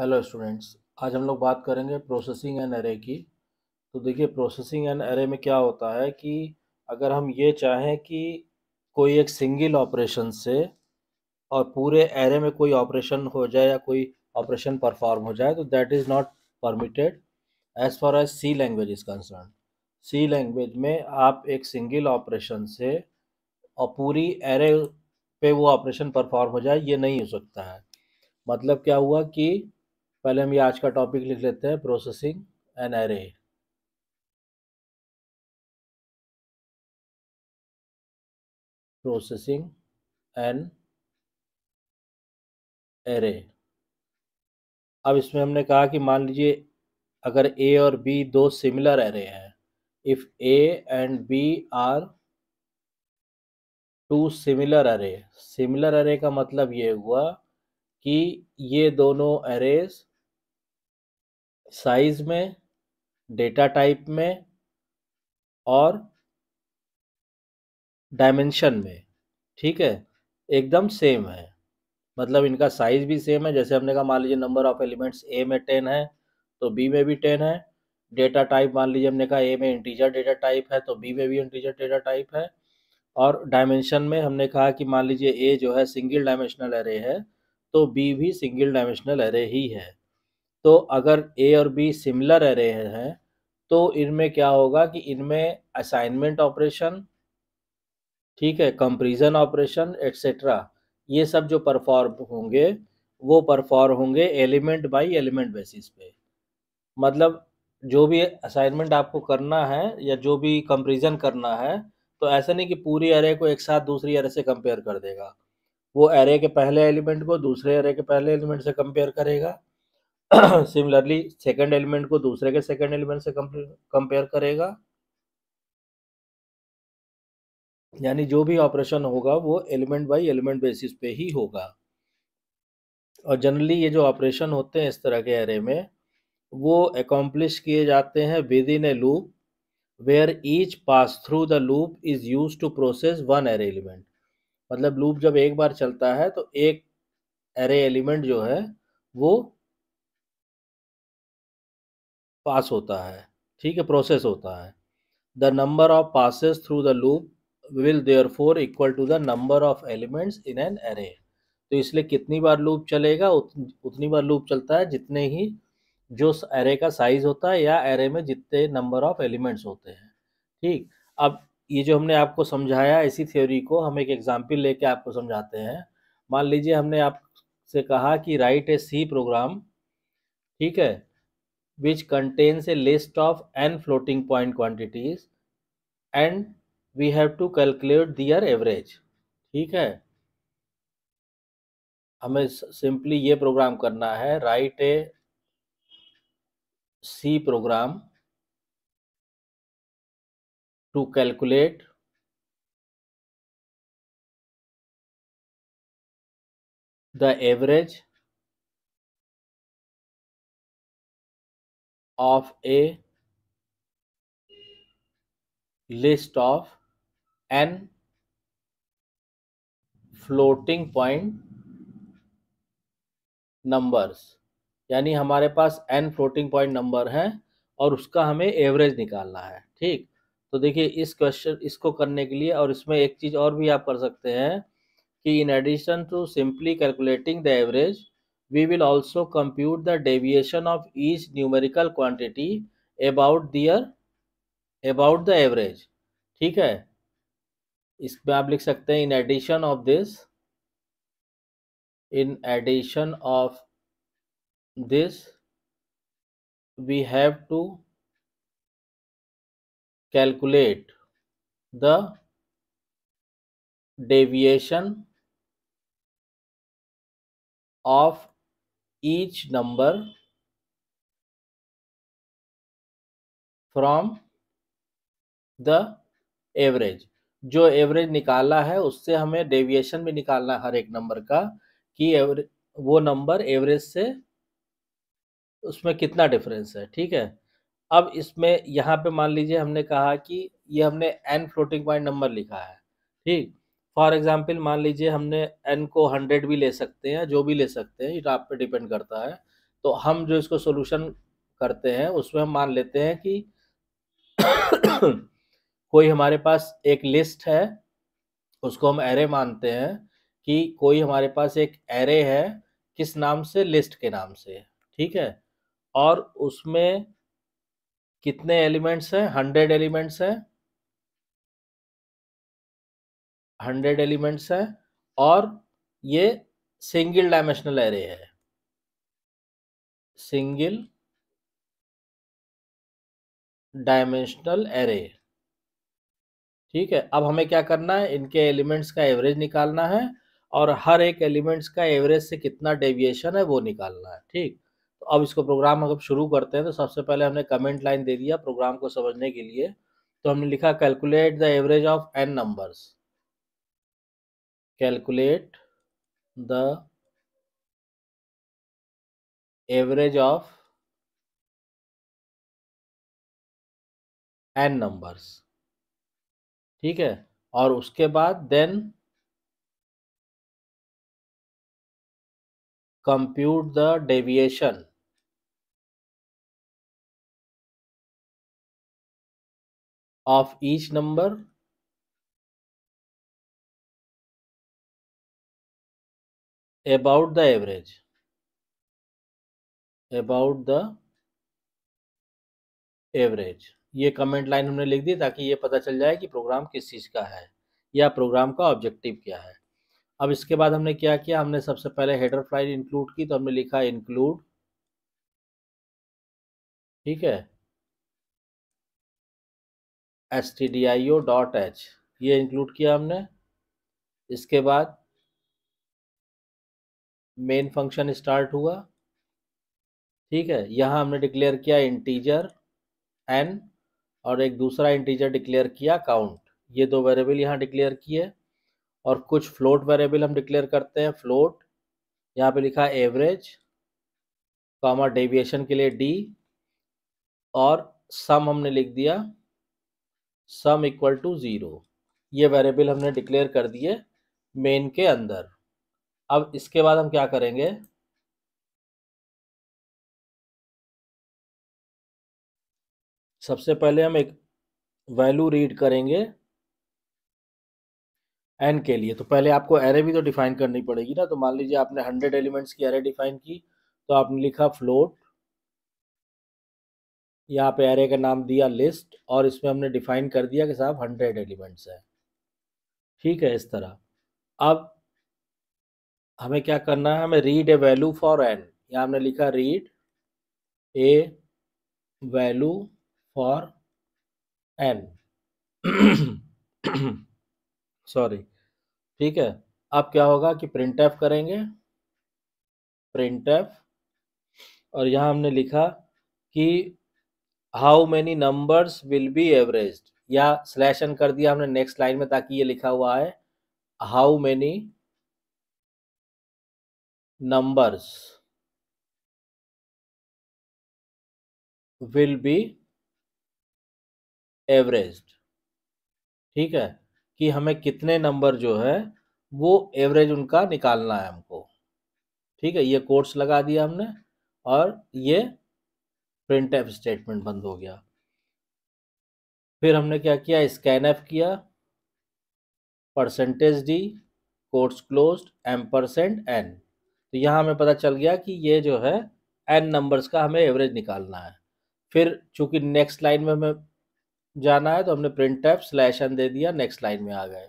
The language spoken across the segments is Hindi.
हेलो स्टूडेंट्स आज हम लोग बात करेंगे प्रोसेसिंग एंड एरे की तो देखिए प्रोसेसिंग एंड एरे में क्या होता है कि अगर हम ये चाहें कि कोई एक सिंगल ऑपरेशन से और पूरे एरे में कोई ऑपरेशन हो जाए या कोई ऑपरेशन परफॉर्म हो जाए तो that is not permitted as far as C language is concern C language में आप एक सिंगल ऑपरेशन से और पूरी एरे पे वो ऑपरेशन परफॉर्म हो जाए ये नहीं हो सकता है मतलब क्या हुआ कि पहले हम ये आज का टॉपिक लिख लेते हैं processing an array processing an array अब इसमें हमने कहा कि मान लीजिए अगर ए और बी दो सिमिलर एरे हैं if A and B are two similar array similar array का मतलब ये हुआ कि ये दोनों एरेज साइज में डेटा टाइप में और डायमेंशन में ठीक है एकदम सेम है मतलब इनका साइज भी सेम है जैसे हमने कहा मान लीजिए नंबर ऑफ एलिमेंट्स ए में टेन है तो बी में भी टेन है डेटा टाइप मान लीजिए हमने कहा ए में इंटीजर डेटा टाइप है तो बी में भी इंटीजर डेटा टाइप है और डायमेंशन में हमने कहा कि मान लीजिए ए जो है सिंगल डायमेंशनल एरे है तो बी भी सिंगल डायमेंशनल एरे ही है तो अगर ए और बी सिमिलर रहे हैं तो इनमें क्या होगा कि इनमें असाइनमेंट ऑपरेशन ठीक है कंपरिजन ऑपरेशन एट्सेट्रा ये सब जो परफॉर्म होंगे वो परफॉर्म होंगे एलिमेंट बाय एलिमेंट बेसिस पे मतलब जो भी असाइनमेंट आपको करना है या जो भी कंपरिजन करना है तो ऐसा नहीं कि पूरी एरे को एक साथ दूसरी एरे से कंपेयर कर देगा वो एरे के पहले एलिमेंट को दूसरे एरे के पहले एलिमेंट से कंपेयर करेगा सिमिलरली सेकेंड एलिमेंट को दूसरे के सेकेंड एलिमेंट से कंपेयर करेगा यानी जो भी ऑपरेशन होगा वो एलिमेंट बाय एलिमेंट बेसिस पे ही होगा और जनरली ये जो ऑपरेशन होते हैं इस तरह के एरे में वो एकम्प्लिश किए जाते हैं with in a loop where each pass through the loop is use to process one array element मतलब लूप जब एक बार चलता है तो एक एरे एलिमेंट जो है वो पास होता है ठीक है प्रोसेस होता है the number of passes through the loop will therefore equal to the number of elements in an array तो इसलिए कितनी बार लूप चलेगा उत, उतनी बार लूप चलता है जितने ही जो एरे का साइज होता है या एरे में जितने नंबर ऑफ एलिमेंट्स होते हैं ठीक अब ये जो हमने आपको समझाया इसी थ्योरी को हम एक एग्जाम्पल लेके आपको समझाते हैं मान लीजिए हमने आपसे कहा कि राइट ए सी प्रोग्राम ठीक है which contains a list of n floating point quantities and we have to calculate their average ठीक है हमें simply ये program करना है write a C program to calculate the average of a list of n floating point numbers यानी हमारे पास n floating point number है और उसका हमें एवरेज निकालना है ठीक तो देखिए इस क्वेश्चन इसको करने के लिए और इसमें एक चीज़ और भी आप कर सकते हैं कि in addition to simply calculating the average we will also compute the deviation of each numerical quantity about their about the average ठीक है इसमें आप लिख सकते हैं in addition of this in addition of this we have to calculate the deviation of each number from the average जो एवरेज निकाला है उससे हमें डेविएशन भी निकालना है हर एक नंबर का कि एवरेज वो नंबर एवरेज से उसमें कितना डिफरेंस है ठीक है अब इसमें यहाँ पे मान लीजिए हमने कहा कि ये हमने एन फ्लोटिंग पॉइंट नंबर लिखा है ठीक फॉर एग्जाम्पल मान लीजिए हमने एन को हंड्रेड भी ले सकते हैं जो भी ले सकते हैं ये तो आप पे डिपेंड करता है तो हम जो इसको सोल्यूशन करते हैं उसमें हम मान लेते हैं कि कोई हमारे पास एक लिस्ट है उसको हम एरे मानते हैं कि कोई हमारे पास एक एरे है किस नाम से लिस्ट के नाम से ठीक है और उसमें कितने एलिमेंट्स हैं हंड्रेड एलिमेंट्स हैं हंड्रेड एलिमेंट्स हैं और ये सिंगल डायमेंशनल एरे है सिंगल डायमेंशनल एरे ठीक है अब हमें क्या करना है इनके एलिमेंट्स का एवरेज निकालना है और हर एक एलिमेंट्स का एवरेज से कितना डेविएशन है वो निकालना है ठीक तो अब इसको प्रोग्राम अगर शुरू करते हैं तो सबसे पहले हमने कमेंट लाइन दे दिया प्रोग्राम को समझने के लिए तो हमने लिखा calculate the average of n numbers calculate the average of n numbers ठीक है और उसके बाद then compute the deviation of each number about the average about the average ये कमेंट लाइन हमने लिख दी ताकि ये पता चल जाए कि प्रोग्राम किस चीज़ का है या प्रोग्राम का ऑब्जेक्टिव क्या है अब इसके बाद हमने क्या किया हमने सबसे पहले हेडर फाइल इंक्लूड की तो हमने लिखा इंक्लूड ठीक है S T D I O dot H ये इंक्लूड किया हमने इसके बाद मेन फंक्शन स्टार्ट हुआ ठीक है यहाँ हमने डिक्लेयर किया इंटीजर एन और एक दूसरा इंटीजर डिक्लेयर किया काउंट ये दो वेरिएबल यहाँ डिक्लेयर किए और कुछ फ्लोट वेरिएबल हम डिक्लेयर करते हैं फ्लोट यहाँ पे लिखा एवरेज कॉमा डेविएशन के लिए डी और सम हमने लिख दिया सम इक्वल टू ज़ीरो ये वेरिएबल हमने डिक्लेयर कर दिए मेन के अंदर अब इसके बाद हम क्या करेंगे सबसे पहले हम एक वैल्यू रीड करेंगे एन के लिए तो पहले आपको एरे भी तो डिफाइन करनी पड़ेगी ना तो मान लीजिए आपने हंड्रेड एलिमेंट्स की एरे डिफाइन की तो आपने लिखा फ्लोट यहाँ पे एरे का नाम दिया लिस्ट और इसमें हमने डिफाइन कर दिया कि साहब हंड्रेड एलिमेंट्स है ठीक है इस तरह अब हमें क्या करना है हमें read a value for n यहाँ हमने लिखा read a value for n sorry ठीक है अब क्या होगा कि प्रिंट एफ करेंगे प्रिंट एफ और यहाँ हमने लिखा कि how many numbers will be average या स्लैश कर दिया हमने नेक्स्ट लाइन में ताकि ये लिखा हुआ है how many numbers will be averaged ठीक है कि हमें कितने नंबर जो है वो एवरेज उनका निकालना है हमको ठीक है ये कोर्स लगा दिया हमने और ये प्रिंट एफ स्टेटमेंट बंद हो गया फिर हमने क्या किया स्कैन एफ किया percentage d quotes close m percent n तो यहाँ हमें पता चल गया कि ये जो है एन नंबर्स का हमें एवरेज निकालना है फिर चूंकि नेक्स्ट लाइन में हमें जाना है तो हमने प्रिंट टैप स्लैश एन दे दिया नेक्स्ट लाइन में आ गए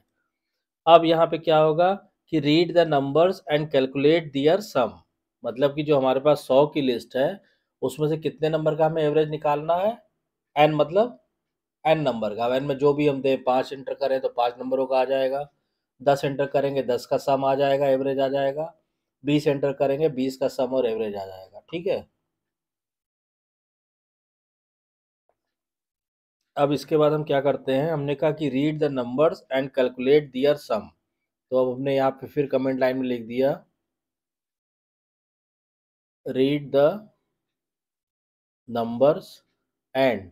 अब यहाँ पे क्या होगा कि read the numbers and calculate their sum मतलब कि जो हमारे पास सौ की लिस्ट है उसमें से कितने नंबर का हमें एवरेज निकालना है एन मतलब एन नंबर का एन में जो भी हम दें पाँच इंटर करें तो पाँच नंबरों का आ जाएगा दस इंटर करेंगे दस का सम आ जाएगा एवरेज आ जाएगा बीस एंटर करेंगे बीस का सम और एवरेज आ जाएगा ठीक है अब इसके बाद हम क्या करते हैं हमने कहा कि read the numbers and calculate their sum तो अब हमने यहाँ पे फिर कमेंट लाइन में लिख दिया read the numbers and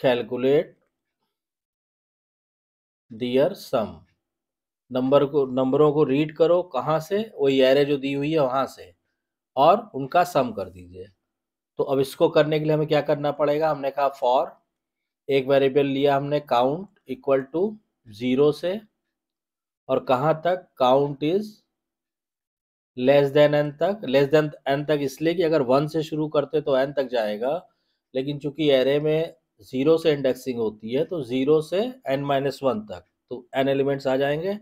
calculate their sum number को नंबरों को रीड करो कहाँ से वो एरे जो दी हुई है वहाँ से और उनका सम कर दीजिए तो अब इसको करने के लिए हमें क्या करना पड़ेगा हमने कहा फॉर एक वेरिएबल लिया हमने काउंट इक्वल टू ज़ीरो से और कहाँ तक count is less than N तक लेस देन एन तक इसलिए कि अगर वन से शुरू करते तो एन तक जाएगा लेकिन चूंकि एरे में ज़ीरो से इंडेक्सिंग होती है तो ज़ीरो से एन माइनस वन तक तो एन एलिमेंट्स आ जाएंगे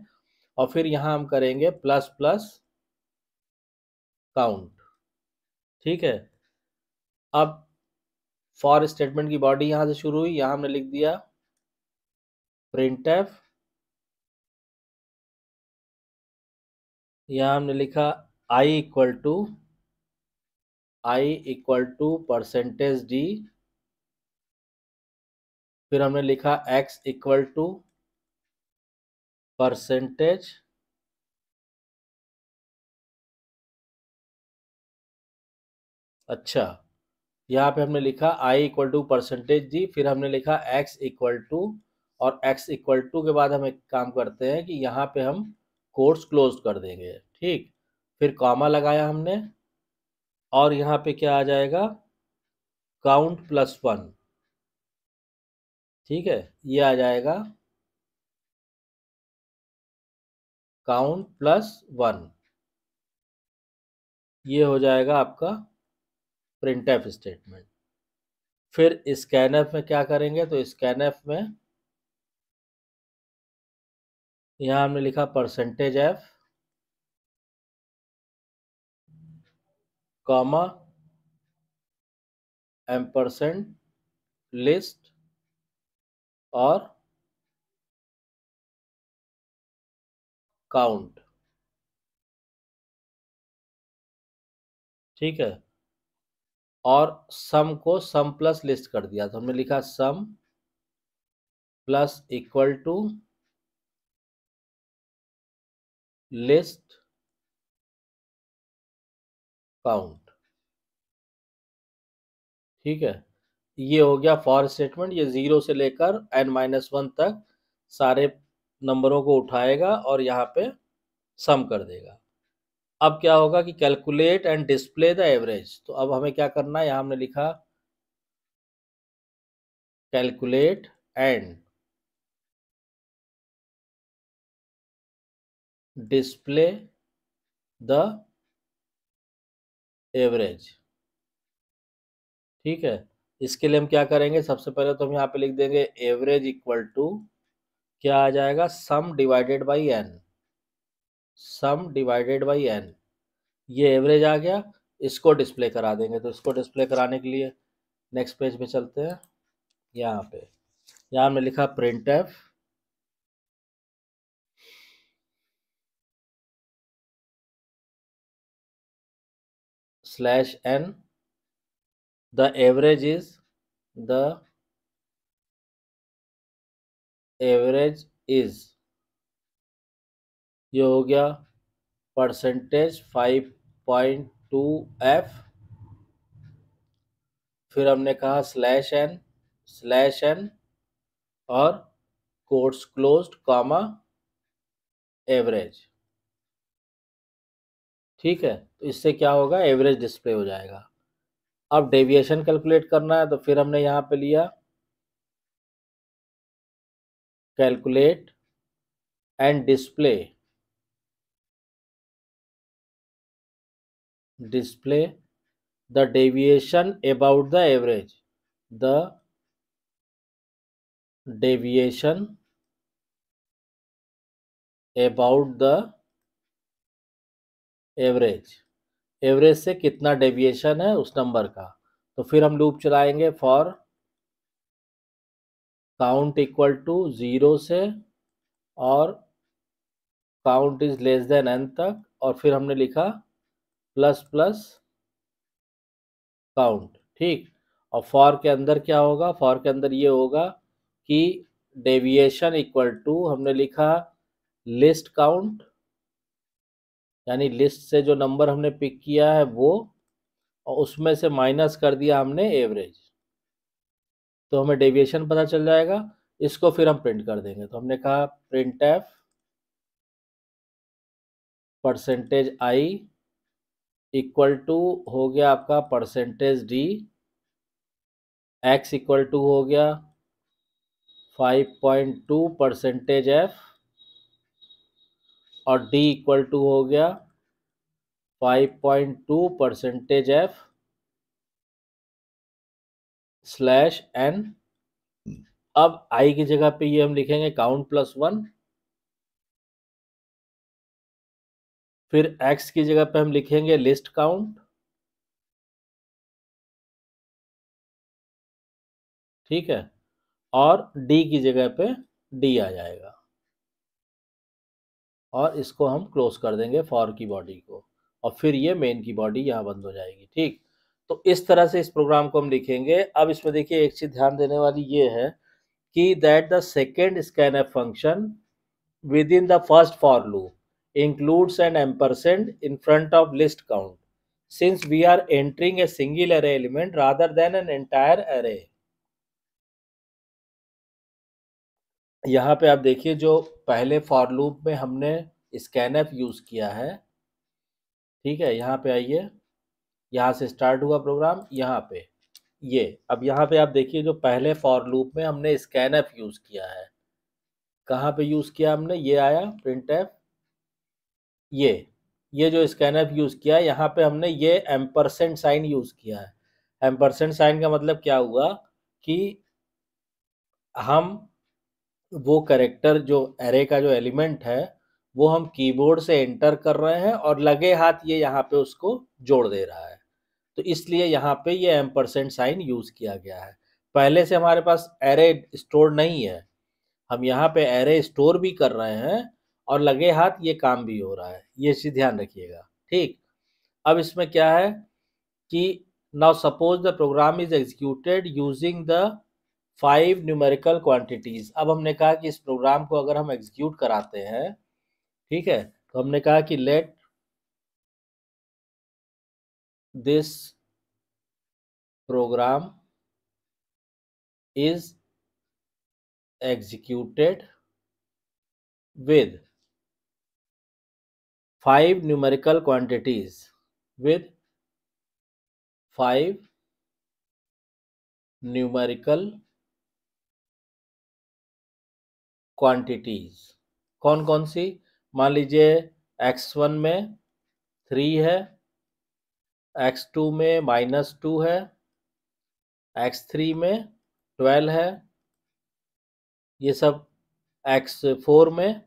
और फिर यहां हम करेंगे प्लस प्लस काउंट ठीक है अब फॉर स्टेटमेंट की बॉडी यहां से शुरू हुई यहां हमने लिख दिया प्रिंट एफ यहां हमने लिखा I equal to I equal to percentage D फिर हमने लिखा एक्स इक्वल टू परसेंटेज अच्छा यहाँ पे हमने लिखा I equal to percentage G फिर हमने लिखा एक्स इक्वल टू और एक्स इक्वल टू के बाद हम एक काम करते हैं कि यहाँ पे हम कोर्स क्लोज कर देंगे ठीक फिर कॉमा लगाया हमने और यहाँ पे क्या आ जाएगा काउंट प्लस वन ठीक है ये आ जाएगा काउंट प्लस वन ये हो जाएगा आपका प्रिंट एफ स्टेटमेंट फिर स्कैन एफ में क्या करेंगे तो स्कैन एफ में यहाँ हमने लिखा percentage F comma M percent list और काउंट ठीक है और सम को सम प्लस लिस्ट कर दिया तो हमने लिखा sum plus equal to list count ठीक है ये हो गया फॉर स्टेटमेंट ये जीरो से लेकर एन माइनस वन तक सारे नंबरों को उठाएगा और यहाँ पे सम कर देगा अब क्या होगा कि calculate and display the average तो अब हमें क्या करना है यहाँ हमने लिखा calculate and display the average ठीक है इसके लिए हम क्या करेंगे सबसे पहले तो हम यहाँ पे लिख देंगे एवरेज इक्वल टू क्या आ जाएगा sum divided by N sum divided by N ये एवरेज आ गया इसको डिस्प्ले करा देंगे तो इसको डिस्प्ले कराने के लिए नेक्स्ट पेज पे चलते हैं यहाँ पे यहाँ हमने लिखा print F slash N the average is the average is ये हो गया percentage five point two F फिर हमने कहा स्लैश एन स्लैश एन और कोर्ट्स क्लोज्ड कॉमा एवरेज ठीक है तो इससे क्या होगा एवरेज डिस्प्ले हो जाएगा अब डेविएशन कैलकुलेट करना है तो फिर हमने यहाँ पे लिया calculate and display display the deviation about the average the deviation about the average average से कितना डेविएशन है उस नंबर का तो फिर हम लूप चलाएंगे for count equal to zero से और count is less than N तक और फिर हमने लिखा प्लस प्लस काउंट ठीक और फॉर के अंदर क्या होगा फॉर के अंदर ये होगा कि डेविएशन इक्वल टू हमने लिखा लिस्ट काउंट यानी लिस्ट से जो नंबर हमने पिक किया है वो और उसमें से माइनस कर दिया हमने एवरेज तो हमें डेविएशन पता चल जाएगा इसको फिर हम प्रिंट कर देंगे तो हमने कहा print F percentage I equal to हो गया आपका percentage D X equal to हो गया five point two percentage F और डी इक्वल टू हो गया five point two percentage F slash N hmm. अब आई की जगह पे ये हम लिखेंगे काउंट प्लस वन फिर एक्स की जगह पे हम लिखेंगे लिस्ट काउंट ठीक है और डी की जगह पे डी आ जाएगा और इसको हम क्लोज कर देंगे फॉर की बॉडी को और फिर ये मेन की बॉडी यहां बंद हो जाएगी ठीक तो इस तरह से इस प्रोग्राम को हम लिखेंगे अब इसमें देखिए एक चीज़ ध्यान देने वाली ये है कि that the second scan F function within the first for loop includes and ampersand in front of list count since we are entering a single array element rather than an entire array यहाँ पे आप देखिए जो पहले फॉर लूप में हमने स्कैन एफ यूज़ किया है ठीक है यहाँ पे आइए यहाँ से स्टार्ट हुआ प्रोग्राम यहाँ पे ये अब यहाँ पे आप देखिए जो पहले फॉर लूप में हमने स्कैन एफ यूज़ किया है कहाँ पे यूज़ किया हमने ये आया प्रिंट एफ ये ये जो स्कैन एफ यूज़ किया है यहाँ पे हमने ये एम्परसेंट साइन यूज़ किया है एम्परसेंट साइन का मतलब क्या हुआ कि हम वो करेक्टर जो एरे का जो एलिमेंट है वो हम कीबोर्ड से एंटर कर रहे हैं और लगे हाथ ये यहाँ पे उसको जोड़ दे रहा है तो इसलिए यहाँ पे ये एम परसेंट साइन यूज किया गया है पहले से हमारे पास एरे स्टोर नहीं है हम यहाँ पे एरे स्टोर भी कर रहे हैं और लगे हाथ ये काम भी हो रहा है ये चीज ध्यान रखिएगा ठीक अब इसमें क्या है कि now suppose the program is executed using the five numerical quantities अब हमने कहा कि इस प्रोग्राम को अगर हम एग्जीक्यूट कराते हैं ठीक है तो हमने कहा कि let this program is executed with five numerical quantities with five numerical quantities कौन कौन सी मान लीजिए x1 में थ्री है एक्स टू में माइनस टू है एक्स थ्री में ट्वेल्व है ये सब एक्स फोर में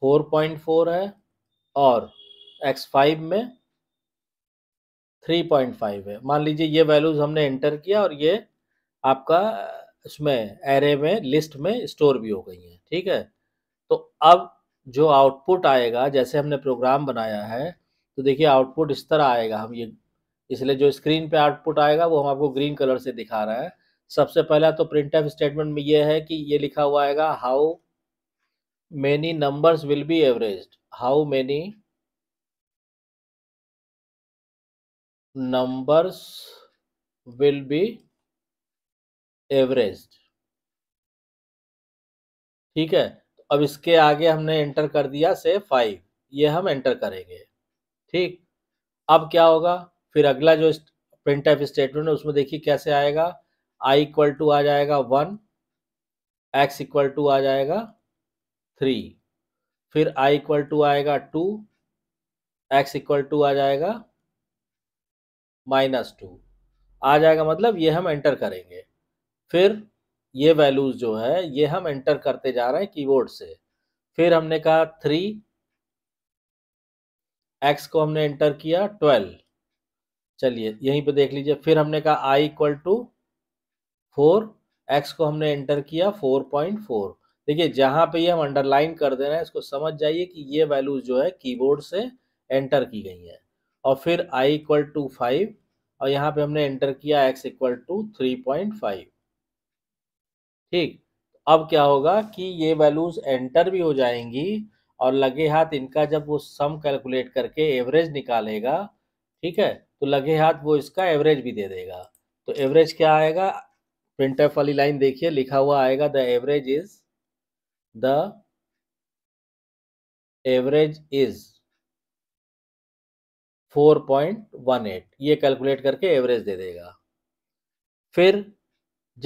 फोर पॉइंट फोर है और एक्स फाइव में थ्री पॉइंट फाइव है मान लीजिए ये वैल्यूज़ हमने एंटर किया और ये आपका इसमें एरे में लिस्ट में स्टोर भी हो गई है ठीक है तो अब जो आउटपुट आएगा जैसे हमने प्रोग्राम बनाया है तो देखिए आउटपुट इस तरह आएगा हम ये इसलिए जो स्क्रीन पे आउटपुट आएगा वो हम आपको ग्रीन कलर से दिखा रहे हैं सबसे पहला तो प्रिंट एफ स्टेटमेंट में ये है कि ये लिखा हुआ आएगा how many numbers will be average how many numbers will be average ठीक है अब इसके आगे हमने एंटर कर दिया से फाइव ये हम एंटर करेंगे ठीक अब क्या होगा फिर अगला जो प्रिंट एफ स्टेटमेंट है उसमें देखिए कैसे आएगा आई इक्वल टू आ जाएगा वन एक्स इक्वल टू आ जाएगा थ्री फिर आई इक्वल टू आएगा टू एक्स इक्वल टू आ जाएगा माइनस टू आ जाएगा मतलब ये हम एंटर करेंगे फिर ये वैल्यूज़ जो है ये हम एंटर करते जा रहे हैं कीबोर्ड से फिर हमने कहा थ्री एक्स को हमने एंटर किया ट्वेल्व चलिए यहीं पे देख लीजिए फिर हमने कहा I equal to four X को हमने एंटर किया फोर पॉइंट फोर देखिए जहां पे ये हम अंडरलाइन कर दे रहे हैं इसको समझ जाइए कि ये वैल्यूज जो है कीबोर्ड से एंटर की गई है और फिर आई इक्वल टू फाइव और यहाँ पे हमने एंटर किया X equal to three point five ठीक अब क्या होगा कि ये वैल्यूज एंटर भी हो जाएंगी और लगे हाथ इनका जब वो सम कैलकुलेट करके एवरेज निकालेगा ठीक है तो लगे हाथ वो इसका एवरेज भी दे देगा तो एवरेज क्या आएगा प्रिंट एफ वाली लाइन देखिए लिखा हुआ आएगा the average is the average is 4.18 ये कैलकुलेट करके एवरेज दे देगा फिर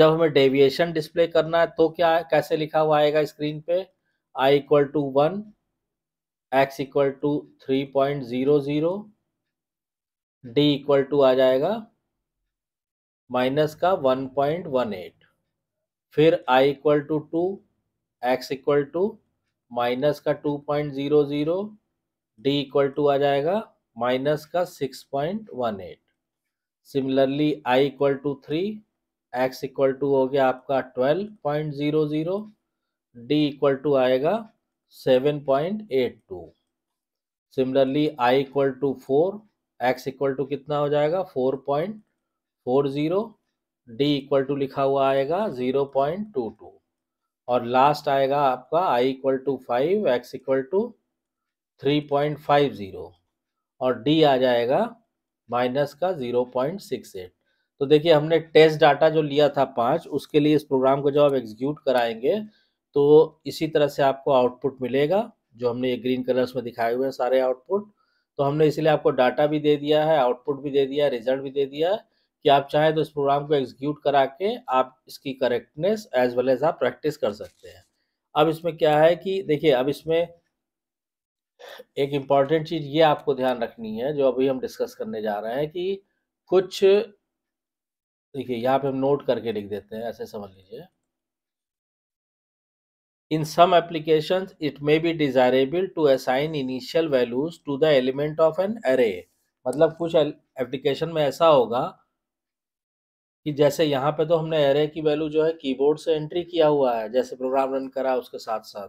जब हमें डेविएशन डिस्प्ले करना है तो क्या कैसे लिखा हुआ आएगा स्क्रीन पे I equal to one X equal to three point zero zero D equal to आ जाएगा माइनस का वन पॉइंट वन एट फिर I equal to two X equal to minus का two point zero zero D equal to आ जाएगा माइनस का six point one eight similarly I equal to three X equal to हो गया आपका twelve point zero zero D equal to आएगा seven point eight two similarly I equal to four X equal to कितना हो जाएगा four four point zero D equal to लिखा हुआ आएगा ज़ीरो पॉइंट टू टू और लास्ट आएगा आपका I equal to five X equal to three point five zero और डी आ जाएगा माइनस का ज़ीरो पॉइंट सिक्स एट तो देखिए हमने टेस्ट डाटा जो लिया था पाँच उसके लिए इस प्रोग्राम को जब आप एग्जीक्यूट कराएंगे तो इसी तरह से आपको आउटपुट मिलेगा जो हमने ये ग्रीन कलर्स में दिखाए हुए हैं सारे आउटपुट तो हमने इसलिए आपको डाटा भी दे दिया है आउटपुट भी दे दिया है रिजल्ट भी दे दिया है कि आप चाहें तो इस प्रोग्राम को एग्जीक्यूट करा के आप इसकी करेक्टनेस एज वेल एज आप प्रैक्टिस कर सकते हैं अब इसमें क्या है कि देखिए अब इसमें एक इम्पॉर्टेंट चीज़ ये आपको ध्यान रखनी है जो अभी हम डिस्कस करने जा रहे हैं कि कुछ देखिए यहाँ पे हम नोट करके लिख देते हैं ऐसे समझ लीजिए In some applications, it may be desirable to assign initial values to the element of an array. मतलब कुछ एप्लीकेशन में ऐसा होगा कि जैसे यहाँ पे तो हमने एरे की वैल्यू जो है कीबोर्ड से एंट्री किया हुआ है जैसे प्रोग्राम रन करा उसके साथ साथ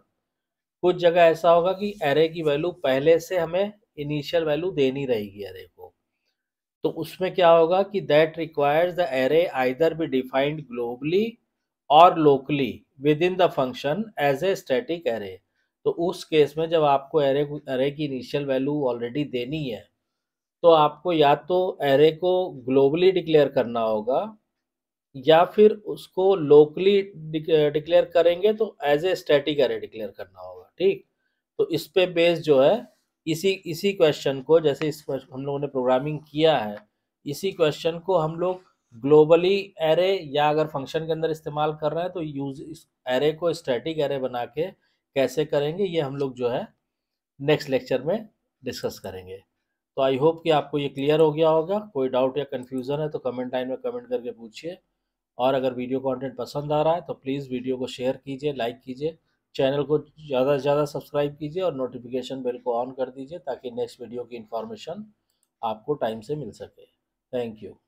कुछ जगह ऐसा होगा कि एरे की वैल्यू पहले से हमें इनिशियल वैल्यू देनी रहेगी एरे को तो उसमें क्या होगा कि that requires the array either be defined globally और locally within the function as a static array तो उस केस में जब आपको एरे एरे की इनिशियल वैल्यू ऑलरेडी देनी है तो आपको या तो एरे को ग्लोबली डिक्लेयर करना होगा या फिर उसको लोकली डिक्लेयर करेंगे तो as a static array declare करना होगा ठीक तो इस पे बेस जो है इसी इसी क्वेश्चन को जैसे इस हम लोगों ने प्रोग्रामिंग किया है इसी क्वेश्चन को हम लोग ग्लोबली एरे या अगर फंक्शन के अंदर इस्तेमाल कर रहे हैं तो यूज एरे को स्टैटिक एरे बना के कैसे करेंगे ये हम लोग जो है नेक्स्ट लेक्चर में डिस्कस करेंगे तो आई होप कि आपको ये क्लियर हो गया होगा कोई डाउट या कन्फ्यूज़न है तो कमेंट लाइन में कमेंट करके पूछिए और अगर वीडियो कंटेंट पसंद आ रहा है तो प्लीज़ वीडियो को शेयर कीजिए लाइक कीजिए चैनल को ज़्यादा से ज़्यादा सब्सक्राइब कीजिए और नोटिफिकेशन बेल को ऑन कर दीजिए ताकि नेक्स्ट वीडियो की इन्फॉर्मेशन आपको टाइम से मिल सके थैंक यू